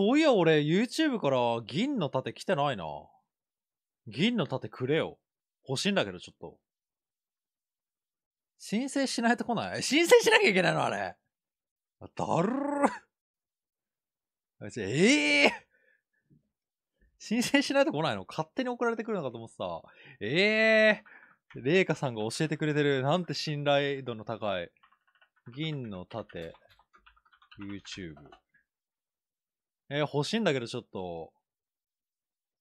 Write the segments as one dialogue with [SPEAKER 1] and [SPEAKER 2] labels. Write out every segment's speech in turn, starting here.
[SPEAKER 1] そういや、俺、YouTube から銀の盾来てないな。銀の盾くれよ。欲しいんだけど、ちょっと。申請しないと来ない 申請しなきゃいけないのあれ。だるる。ええー、申請しないと来ないの勝手に送られてくるのかと思ってた。ええー、レイカさんが教えてくれてる。なんて信頼度の高い。銀の盾。YouTube。えー、欲しいんだけどちょっと。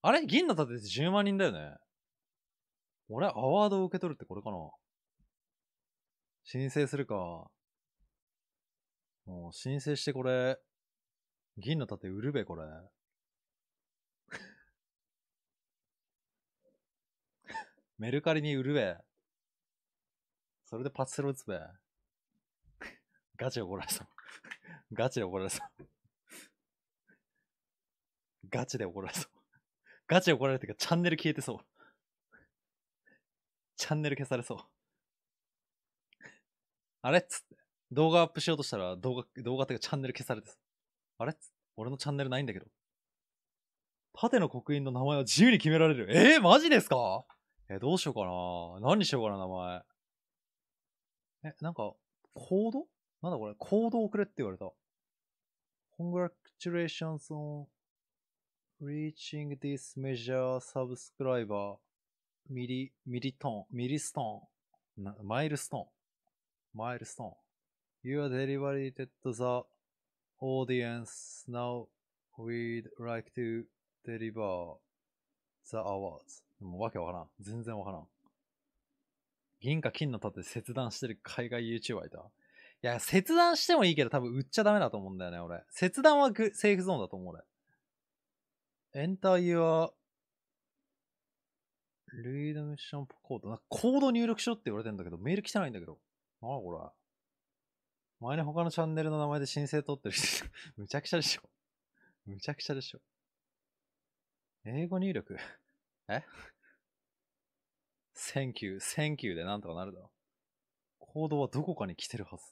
[SPEAKER 1] あれ銀の盾って10万人だよね。俺、アワードを受け取るってこれかな申請するか。もう申請してこれ、銀の盾売るべ、これ。メルカリに売るべ。それでパチスロ打つべ。ガチ怒られそう。ガチ怒られそう。ガチで怒られそう。ガチで怒られてるか、チャンネル消えてそう。チャンネル消されそう。あれっつって。動画アップしようとしたら動画、動画っていうかチャンネル消されてあれっつって。俺のチャンネルないんだけど。テの刻印の名前は自由に決められる。えー、マジですかえー、どうしようかな。何にしようかな、名前。え、なんか、コードなんだこれ、コード送れって言われた。Congratulations on reaching this major subscriber ミリ、ミリトン、ミリストン、マイルストン、マイルストン。You are d e l i v e r a t e d the audience now we'd like to deliver the awards. もうわけわからん。全然わからん。銀か金の盾切断してる海外 YouTuber いた。いや、切断してもいいけど多分売っちゃダメだと思うんだよね、俺。切断はセーフゾーンだと思う、俺。enter your read mission code。コード入力しろって言われてんだけど、メール来てないんだけど。なあこれ。前に他のチャンネルの名前で申請取ってる人、むちゃくちゃでしょ。むちゃくちゃでしょ。英語入力 え ?Thank you, thank you でなんとかなるだろ。コードはどこかに来てるはず。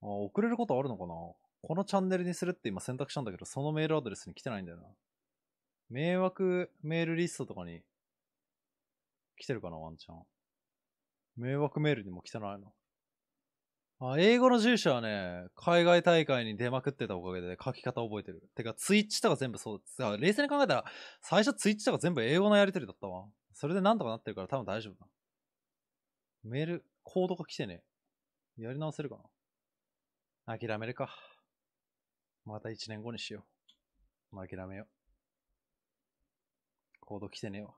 [SPEAKER 1] あ遅れることあるのかなこのチャンネルにするって今選択したんだけど、そのメールアドレスに来てないんだよな。迷惑メールリストとかに来てるかな、ワンちゃん。迷惑メールにも来てないの。あ、英語の住所はね、海外大会に出まくってたおかげで書き方覚えてる。てか、ツイッチとか全部そうあ、冷静に考えたら、最初ツイッチとか全部英語のやりとりだったわ。それでなんとかなってるから多分大丈夫だ。メール、コードが来てね。やり直せるかな。諦めるか。また1年後にしよう。諦めよう。コード来てねえわ。